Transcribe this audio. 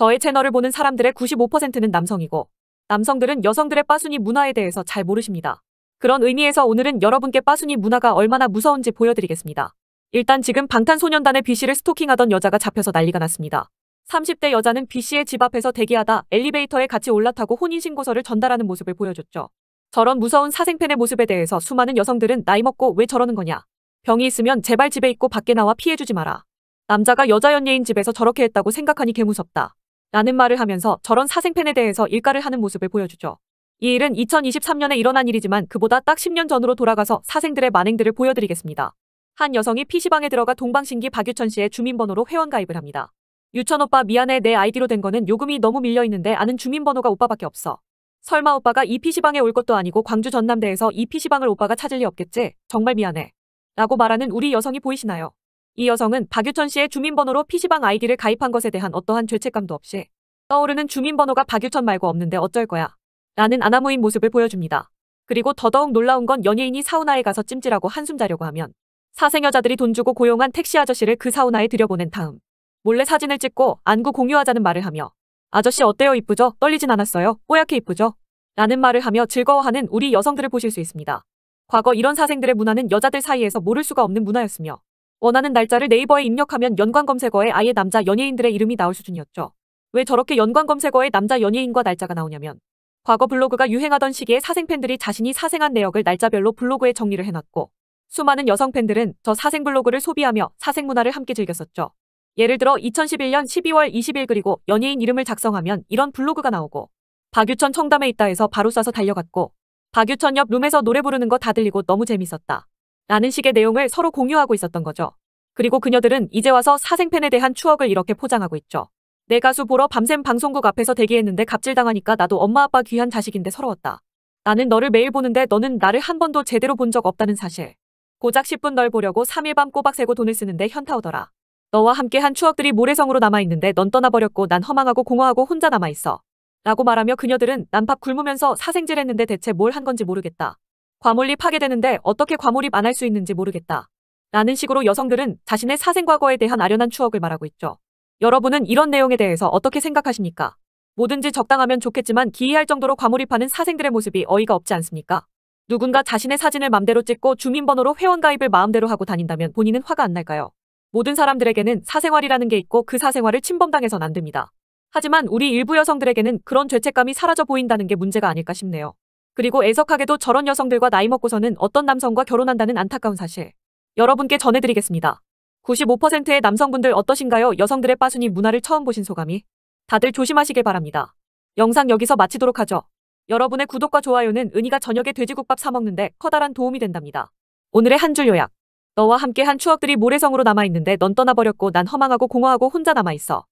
저의 채널을 보는 사람들의 95%는 남성이고 남성들은 여성들의 빠순이 문화에 대해서 잘 모르십니다. 그런 의미에서 오늘은 여러분께 빠순이 문화가 얼마나 무서운지 보여드리겠습니다. 일단 지금 방탄소년단의 B씨를 스토킹하던 여자가 잡혀서 난리가 났습니다. 30대 여자는 B씨의 집 앞에서 대기하다 엘리베이터에 같이 올라타고 혼인신고서를 전달하는 모습을 보여줬죠. 저런 무서운 사생팬의 모습에 대해서 수많은 여성들은 나이 먹고 왜 저러는 거냐. 병이 있으면 제발 집에 있고 밖에 나와 피해주지 마라. 남자가 여자 연예인 집에서 저렇게 했다고 생각하니 개무섭다. 라는 말을 하면서 저런 사생팬에 대해서 일가를 하는 모습을 보여주죠. 이 일은 2023년에 일어난 일이지만 그보다 딱 10년 전으로 돌아가서 사생들의 만행들을 보여드리겠습니다. 한 여성이 PC방에 들어가 동방신기 박유천 씨의 주민번호로 회원가입을 합니다. 유천 오빠 미안해 내 아이디로 된 거는 요금이 너무 밀려있는데 아는 주민번호가 오빠밖에 없어. 설마 오빠가 이 PC방에 올 것도 아니고 광주 전남대에서 이 PC방을 오빠가 찾을 리 없겠지? 정말 미안해. 라고 말하는 우리 여성이 보이시나요? 이 여성은 박유천 씨의 주민번호로 PC방 아이디를 가입한 것에 대한 어떠한 죄책감도 없이 떠오르는 주민번호가 박유천 말고 없는데 어쩔 거야 라는 아나무인 모습을 보여줍니다. 그리고 더더욱 놀라운 건 연예인이 사우나에 가서 찜질하고 한숨 자려고 하면 사생여자들이 돈 주고 고용한 택시 아저씨를 그 사우나에 들여보낸 다음 몰래 사진을 찍고 안구 공유하자는 말을 하며 아저씨 어때요 이쁘죠? 떨리진 않았어요? 뽀얗게 이쁘죠? 라는 말을 하며 즐거워하는 우리 여성들을 보실 수 있습니다. 과거 이런 사생들의 문화는 여자들 사이에서 모를 수가 없는 문화였으며 원하는 날짜를 네이버에 입력하면 연관 검색어에 아예 남자 연예인들의 이름이 나올 수준이었죠. 왜 저렇게 연관 검색어에 남자 연예인과 날짜가 나오냐면 과거 블로그가 유행하던 시기에 사생 팬들이 자신이 사생한 내역을 날짜별로 블로그에 정리를 해놨고 수많은 여성 팬들은 저 사생 블로그를 소비하며 사생 문화를 함께 즐겼었죠. 예를 들어 2011년 12월 20일 그리고 연예인 이름을 작성하면 이런 블로그가 나오고 박유천 청담에 있다 해서 바로 쏴서 달려갔고 박유천 옆 룸에서 노래 부르는 거 다 들리고 너무 재밌었다. 라는 식의 내용을 서로 공유하고 있었던 거죠. 그리고 그녀들은 이제 와서 사생팬에 대한 추억을 이렇게 포장하고 있죠. 내 가수 보러 밤샘 방송국 앞에서 대기했는데 갑질당하니까 나도 엄마 아빠 귀한 자식인데 서러웠다. 나는 너를 매일 보는데 너는 나를 한 번도 제대로 본 적 없다는 사실. 고작 10분 널 보려고 3일 밤 꼬박 새고 돈을 쓰는데 현타오더라. 너와 함께 한 추억들이 모래성으로 남아있는데 넌 떠나버렸고 난 허망하고 공허하고 혼자 남아있어. 라고 말하며 그녀들은 난 밥 굶으면서 사생질했는데 대체 뭘 한 건지 모르겠다. 과몰입 하게 되는데 어떻게 과몰입 안 할 수 있는지 모르겠다. 라는 식으로 여성들은 자신의 사생과거에 대한 아련한 추억을 말하고 있죠. 여러분은 이런 내용에 대해서 어떻게 생각하십니까? 뭐든지 적당하면 좋겠지만 기이할 정도로 과몰입하는 사생들의 모습이 어이가 없지 않습니까? 누군가 자신의 사진을 맘대로 찍고 주민번호로 회원가입을 마음대로 하고 다닌다면 본인은 화가 안 날까요? 모든 사람들에게는 사생활이라는 게 있고 그 사생활을 침범당해선 안 됩니다. 하지만 우리 일부 여성들에게는 그런 죄책감이 사라져 보인다는 게 문제가 아닐까 싶네요. 그리고 애석하게도 저런 여성들과 나이 먹고서는 어떤 남성과 결혼한다는 안타까운 사실. 여러분께 전해드리겠습니다. 95%의 남성분들 어떠신가요? 여성들의 빠순이 문화를 처음 보신 소감이. 다들 조심하시길 바랍니다. 영상 여기서 마치도록 하죠. 여러분의 구독과 좋아요는 은희가 저녁에 돼지국밥 사먹는데 커다란 도움이 된답니다. 오늘의 한 줄 요약. 너와 함께한 추억들이 모래성으로 남아있는데 넌 떠나버렸고 난 허망하고 공허하고 혼자 남아있어.